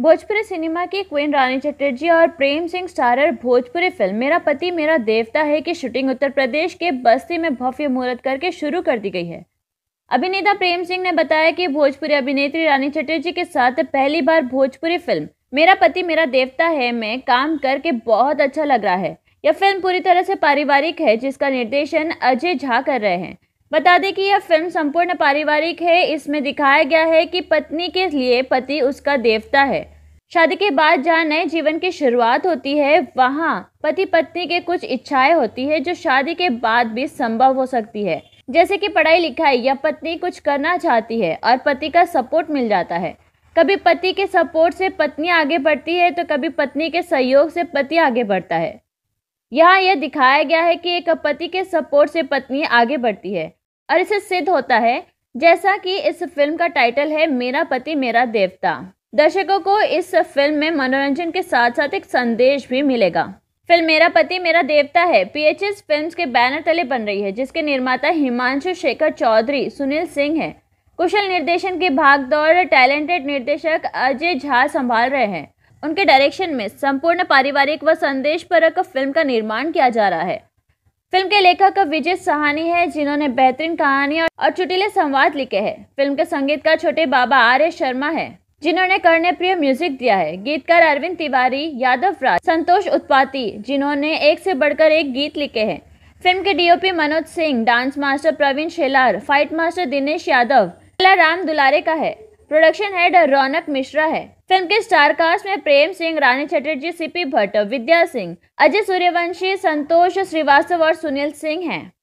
Bhojpuri cinema की queen Rani Chatterjee और Prem Singh starrer Bhojpuri film Mera Pati मेरा देवता है की शूटिंग उत्तर प्रदेश के बस्ती में भव्य मुहूर्त करके शुरू कर दी गई है अभिनेता प्रेम सिंह ने बताया कि भोजपुरी अभिनेत्री रानी चटर्जी के साथ पहली बार भोजपुरी फिल्म मेरा पति मेरा देवता है में काम करके बहुत अच्छा लग रहा है यह फिल्म पूरी तरह से पारिवारिक है जिसका निर्देशन अजय झा कर रहे हैं बता दें कि यह फिल्म संपूर्ण पारिवारिक है इसमें दिखाया गया है कि पत्नी के लिए पति उसका देवता है शादी के बाद जहाँ नए जीवन की शुरुआत होती है वहाँ पति पत्नी के कुछ इच्छाएं होती है जो शादी के बाद भी संभव हो सकती है जैसे कि पढ़ाई लिखाई या पत्नी कुछ करना चाहती है और पति का सपोर्ट मिल जाता है कभी पति के सपोर्ट से पत्नी आगे बढ़ती है तो कभी पत्नी के सहयोग से पति आगे बढ़ता है यहाँ यह दिखाया गया है कि एक पति के सपोर्ट से पत्नी आगे बढ़ती है और इसे सिद्ध होता है जैसा कि इस फिल्म का टाइटल है मेरा पति मेरा देवता दर्शकों को इस फिल्म में मनोरंजन के साथ साथ एक संदेश भी मिलेगा फिल्म मेरा पति मेरा देवता है पीएचएस फिल्म्स के बैनर तले बन रही है जिसके निर्माता हिमांशु शेखर चौधरी सुनील सिंह हैं कुशल निर्देशन के भागदौड़ टैलेंटेड निर्देशक अजय झा संभाल रहे हैं उनके डायरेक्शन में संपूर्ण पारिवारिक व संदेश परक फिल्म का निर्माण किया जा रहा है फिल्म के लेखक विजय सहानी है जिन्होंने बेहतरीन कहानी और चुटिले संवाद लिखे हैं फिल्म के संगीतकार छोटे बाबा आर्य शर्मा है जिन्होंने करने प्रिय म्यूजिक दिया है गीतकार अरविंद तिवारी यादव राज संतोष उत्पाती जिन्होंने एक से बढ़कर एक गीत लिखे हैं फिल्म के DOP Manoj Singh dance master Praveen Shelar fight master Dinesh Yadav Ram Dulare का है प्रोडक्शन हेड रौनक मिश्रा है फिल्म के स्टार कास्ट में प्रेम सिंह रानी चटर्जी सीपी भट्ट विद्या सिंह अजय सूर्यवंशी संतोष श्रीवास्तव और सुनील सिंह हैं